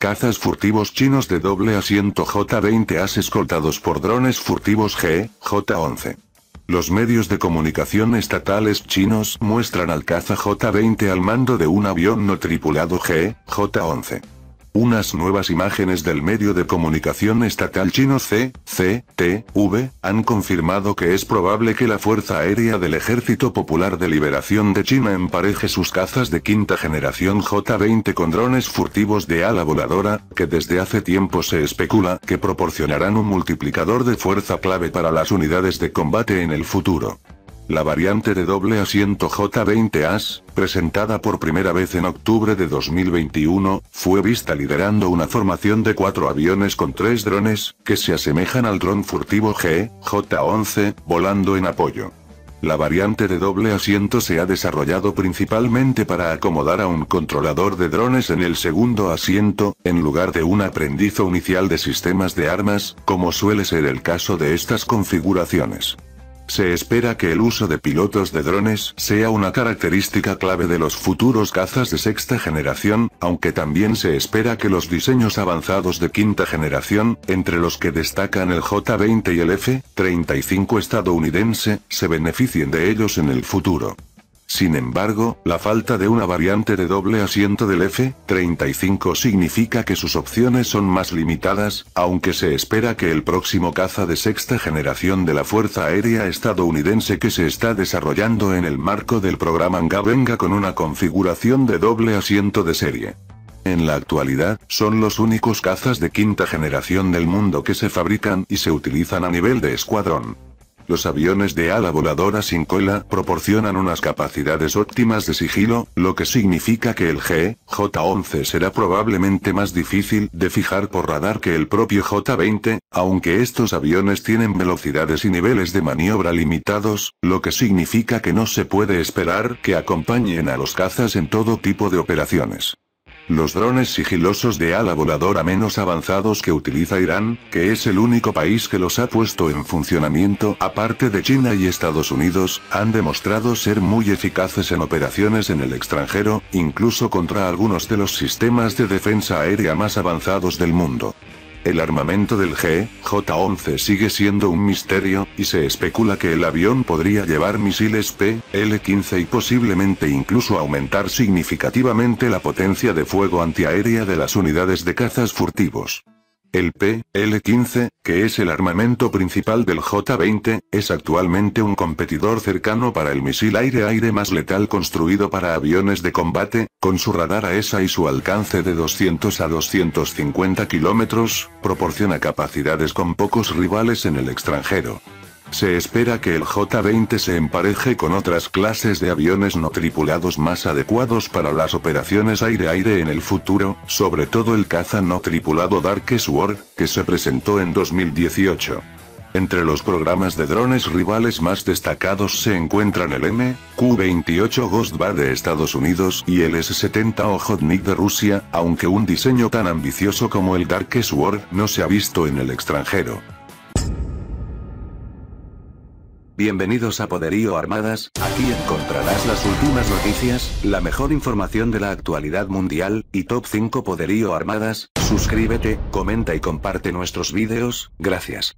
Cazas furtivos chinos de doble asiento J-20As escoltados por drones furtivos G, J-11. Los medios de comunicación estatales chinos muestran al caza J-20 al mando de un avión no tripulado G, J-11. Unas nuevas imágenes del medio de comunicación estatal chino CCTV han confirmado que es probable que la Fuerza Aérea del Ejército Popular de Liberación de China empareje sus cazas de quinta generación J-20 con drones furtivos de ala voladora, que desde hace tiempo se especula que proporcionarán un multiplicador de fuerza clave para las unidades de combate en el futuro. La variante de doble asiento J20AS, presentada por primera vez en octubre de 2021, fue vista liderando una formación de cuatro aviones con tres drones, que se asemejan al dron furtivo G, J11, volando en apoyo. La variante de doble asiento se ha desarrollado principalmente para acomodar a un controlador de drones en el segundo asiento, en lugar de un aprendizo inicial de sistemas de armas, como suele ser el caso de estas configuraciones. Se espera que el uso de pilotos de drones sea una característica clave de los futuros cazas de sexta generación, aunque también se espera que los diseños avanzados de quinta generación, entre los que destacan el J-20 y el F-35 estadounidense, se beneficien de ellos en el futuro. Sin embargo, la falta de una variante de doble asiento del F-35 significa que sus opciones son más limitadas, aunque se espera que el próximo caza de sexta generación de la Fuerza Aérea estadounidense que se está desarrollando en el marco del programa ANGA venga con una configuración de doble asiento de serie. En la actualidad, son los únicos cazas de quinta generación del mundo que se fabrican y se utilizan a nivel de escuadrón. Los aviones de ala voladora sin cola proporcionan unas capacidades óptimas de sigilo, lo que significa que el G-J-11 será probablemente más difícil de fijar por radar que el propio J-20, aunque estos aviones tienen velocidades y niveles de maniobra limitados, lo que significa que no se puede esperar que acompañen a los cazas en todo tipo de operaciones. Los drones sigilosos de ala voladora menos avanzados que utiliza Irán, que es el único país que los ha puesto en funcionamiento aparte de China y Estados Unidos, han demostrado ser muy eficaces en operaciones en el extranjero, incluso contra algunos de los sistemas de defensa aérea más avanzados del mundo. El armamento del G-J-11 sigue siendo un misterio, y se especula que el avión podría llevar misiles P-L-15 y posiblemente incluso aumentar significativamente la potencia de fuego antiaérea de las unidades de cazas furtivos. El PL-15, que es el armamento principal del J-20, es actualmente un competidor cercano para el misil aire-aire más letal construido para aviones de combate, con su radar AESA esa y su alcance de 200 a 250 kilómetros, proporciona capacidades con pocos rivales en el extranjero. Se espera que el J-20 se empareje con otras clases de aviones no tripulados más adecuados para las operaciones aire-aire en el futuro, sobre todo el caza no tripulado Dark Sword, que se presentó en 2018. Entre los programas de drones rivales más destacados se encuentran el MQ-28 Bat de Estados Unidos y el S-70 Ojotnik de Rusia, aunque un diseño tan ambicioso como el Dark Sword no se ha visto en el extranjero. Bienvenidos a Poderío Armadas, aquí encontrarás las últimas noticias, la mejor información de la actualidad mundial, y top 5 Poderío Armadas, suscríbete, comenta y comparte nuestros vídeos, gracias.